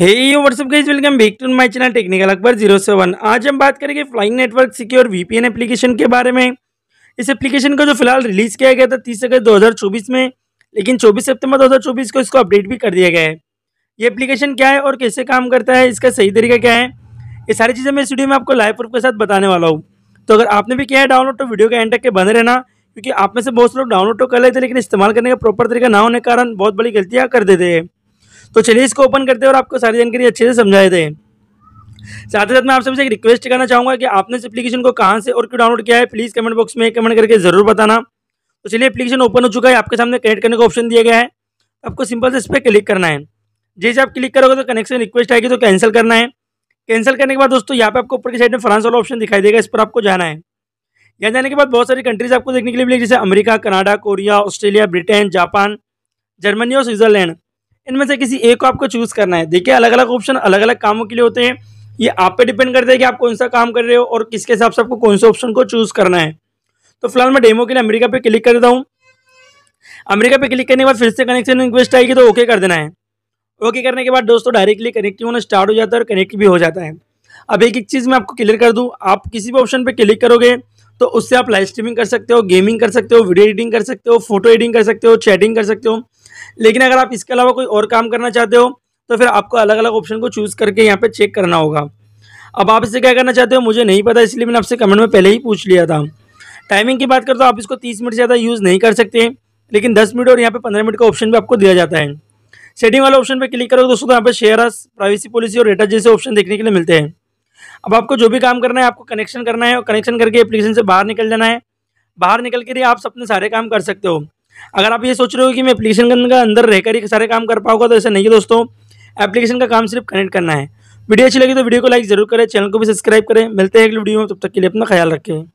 hey WhatsApp guys welcome back to my channel technical Akbar zero seven आज हम बात करेंगे flying network secure VPN application के बारे में इस एप्लीकेशन को जो फिलहाल रिलीज़ किया गया था तीस अगस्त चौबीस में लेकिन 24 सितंबर 2024 को इसको अपडेट भी कर दिया गया है ये एप्लीकेशन क्या है और कैसे काम करता है इसका सही तरीका क्या है ये सारी चीज़ें मैं इस वीडियो में आपको लाइव प्रूफ के साथ बताने वाला हूँ तो अगर आपने भी किया है डाउनलोड तो वीडियो के एंड तक के बने रहना क्योंकि आप में से बहुत से लोग डाउनलोड तो कर लेते लेकिन इस्तेमाल करने का प्रॉपर तरीका ना होने के कारण बहुत बड़ी गलतियाँ कर देते हैं तो चलिए इसको ओपन करते हैं और आपको सारी जानकारी अच्छे से समझाए दें साथ ही साथ मैं आप सबसे एक रिक्वेस्ट करना चाहूँगा कि आपने इस एप्लीकेशन को कहाँ से और क्यों डाउनलोड किया है प्लीज़ कमेंट बॉक्स में कमेंट करके ज़रूर बताना तो चलिए एप्लीकेशन ओपन हो चुका है आपके सामने कनेक्ट करने का ऑप्शन दिया गया है आपको सिंपल से इस पर क्लिक करना है जैसे आप क्लिक करोगे तो कनेक्शन रिक्वेस्ट आएगी तो कैंसिल करना है कैंसिल करने के बाद दोस्तों यहाँ पे आपको ऊपर की साइड में फ्रांस वाला ऑप्शन दिखाई देगा इस पर आपको जाना है यहाँ जाने के बाद बहुत सारी कंट्रीज आपको देखने के लिए मिलेगी जैसे America Canada Korea Australia Britain Japan Germany और स्विट्जरलैंड इनमें से किसी एक को आपको चूज़ करना है देखिए अलग अलग ऑप्शन अलग अलग कामों के लिए होते हैं ये आप पे डिपेंड करता है कि आप कौन सा काम कर रहे हो और किसके हिसाब से आपको कौन से ऑप्शन को चूज़ करना है तो फिलहाल मैं डेमो के लिए अमेरिका पे क्लिक कर देता हूँ अमेरिका पे क्लिक करने के बाद फिर से कनेक्शन रिक्वेस्ट आएगी तो ओके कर देना है ओके करने के बाद दोस्तों डायरेक्टली कनेक्ट होना स्टार्ट हो जाता है और कनेक्ट भी हो जाता है अब एक एक चीज़ मैं आपको क्लियर कर दूँ आप किसी भी ऑप्शन पर क्लिक करोगे तो उससे आप लाइव स्ट्रीमिंग कर सकते हो गेमिंग कर सकते हो वीडियो एडिटिंग कर सकते हो फोटो एडिटिंग कर सकते हो चैटिंग कर सकते हो लेकिन अगर आप इसके अलावा कोई और काम करना चाहते हो तो फिर आपको अलग अलग ऑप्शन को चूज़ करके यहाँ पर चेक करना होगा अब आप इसे क्या करना चाहते हो मुझे नहीं पता इसलिए मैंने आपसे कमेंट में पहले ही पूछ लिया था टाइमिंग की बात करें तो आप इसको तीस मिनट से ज़्यादा यूज़ नहीं कर सकते लेकिन दस मिनट और यहाँ पे पंद्रह मिनट का ऑप्शन भी आपको दिया जाता है सेटिंग वाले ऑप्शन पर क्लिक करो दोस्तों तो यहाँ पर शेयर प्राइवेसी पॉलिसी और डेटा जैसे ऑप्शन देखने के लिए मिलते हैं अब आपको जो भी काम करना है आपको कनेक्शन करना है और कनेक्शन करके एप्लीकेशन से बाहर निकल जाना है बाहर निकल के लिए आप अपने सारे काम कर सकते हो अगर आप ये सोच रहे हो कि मैं एप्लीकेशन का अंदर रहकर ही सारे काम कर पाऊंगा तो ऐसा नहीं है दोस्तों एप्लीकेशन का काम सिर्फ कनेक्ट करना है वीडियो अच्छी लगी तो वीडियो को लाइक जरूर करें चैनल को भी सब्सक्राइब करें मिलते हैं अगली वीडियो में तब तक के लिए अपना ख्याल रखें